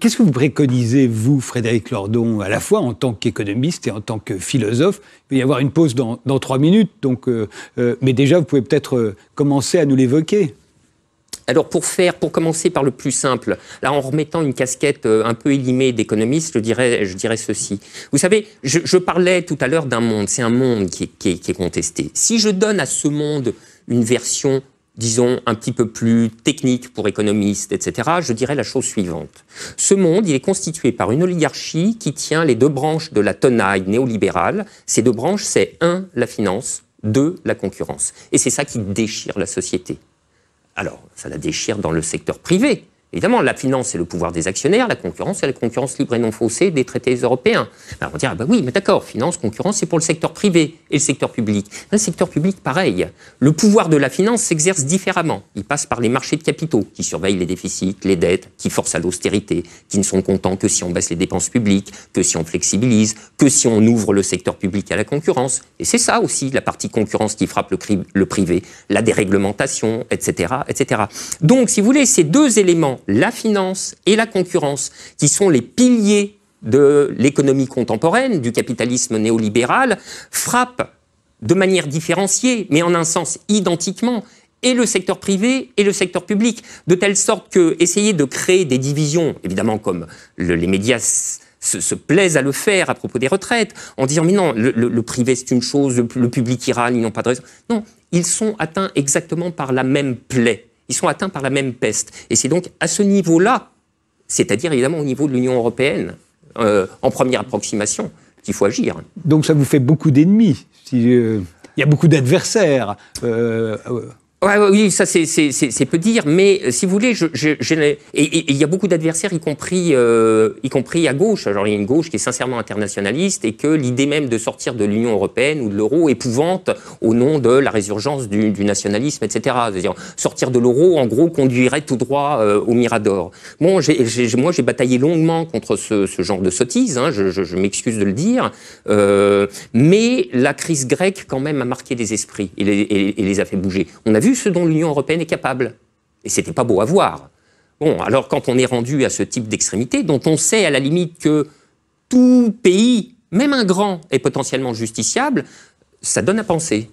Qu'est-ce que vous préconisez, vous, Frédéric Lordon, à la fois en tant qu'économiste et en tant que philosophe Il va y avoir une pause dans, trois minutes, donc, euh, euh, mais déjà, vous pouvez peut-être euh, commencer à nous l'évoquer. Alors pour faire, pour commencer par le plus simple, là en remettant une casquette un peu élimée d'économiste, je dirais, je dirais ceci. Vous savez, je, parlais tout à l'heure d'un monde, c'est un monde qui est, qui est contesté. Si je donne à ce monde une version disons, un petit peu plus technique pour économistes, etc., je dirais la chose suivante. Ce monde, il est constitué par une oligarchie qui tient les deux branches de la tenaille néolibérale. Ces deux branches, c'est un, la finance, deux, la concurrence. Et c'est ça qui déchire la société. Alors, ça la déchire dans le secteur privé, Évidemment, la finance, c'est le pouvoir des actionnaires, la concurrence, c'est la concurrence libre et non faussée des traités européens. Alors ben, on dirait, ah bah oui, mais d'accord, finance, concurrence, c'est pour le secteur privé et le secteur public. Dans ben, le secteur public, pareil. Le pouvoir de la finance s'exerce différemment. Il passe par les marchés de capitaux, qui surveillent les déficits, les dettes, qui forcent à l'austérité, qui ne sont contents que si on baisse les dépenses publiques, que si on flexibilise, que si on ouvre le secteur public à la concurrence. Et c'est ça aussi, la partie concurrence qui frappe le, le privé, la déréglementation, etc., etc. Donc, si vous voulez, ces deux éléments la finance et la concurrence, qui sont les piliers de l'économie contemporaine, du capitalisme néolibéral, frappent de manière différenciée, mais en un sens identiquement, et le secteur privé et le secteur public, de telle sorte que essayer de créer des divisions, évidemment comme les médias se, plaisent à le faire à propos des retraites, en disant mais non, le, le privé c'est une chose, le, public ira, ils n'ont pas de raison. Non, ils sont atteints exactement par la même plaie ils sont atteints par la même peste. Et c'est donc à ce niveau-là, c'est-à-dire évidemment au niveau de l'Union européenne, euh, en première approximation, qu'il faut agir. Donc ça vous fait beaucoup d'ennemis. Euh, il y a beaucoup d'adversaires. Euh, Ouais, oui, ça c'est, c'est, c'est, c'est peu dire, mais euh, si vous voulez, je, je, et il y a beaucoup d'adversaires, y compris, euh, y compris à gauche. alors il y a une gauche qui est sincèrement internationaliste et que l'idée même de sortir de l'Union européenne ou de l'euro épouvante au nom de la résurgence du, du nationalisme, etc. C'est-à-dire, sortir de l'euro, en gros, conduirait tout droit euh, au Mirador. Bon, j'ai, moi j'ai bataillé longuement contre ce, ce genre de sottise, hein, je, je, m'excuse de le dire, euh, mais la crise grecque quand même a marqué des esprits et les, et les a fait bouger. On a vu ce dont l'Union européenne est capable. Et c'était pas beau à voir. Bon, alors quand on est rendu à ce type d'extrémité, dont on sait à la limite que tout pays, même un grand, est potentiellement justiciable, ça donne à penser.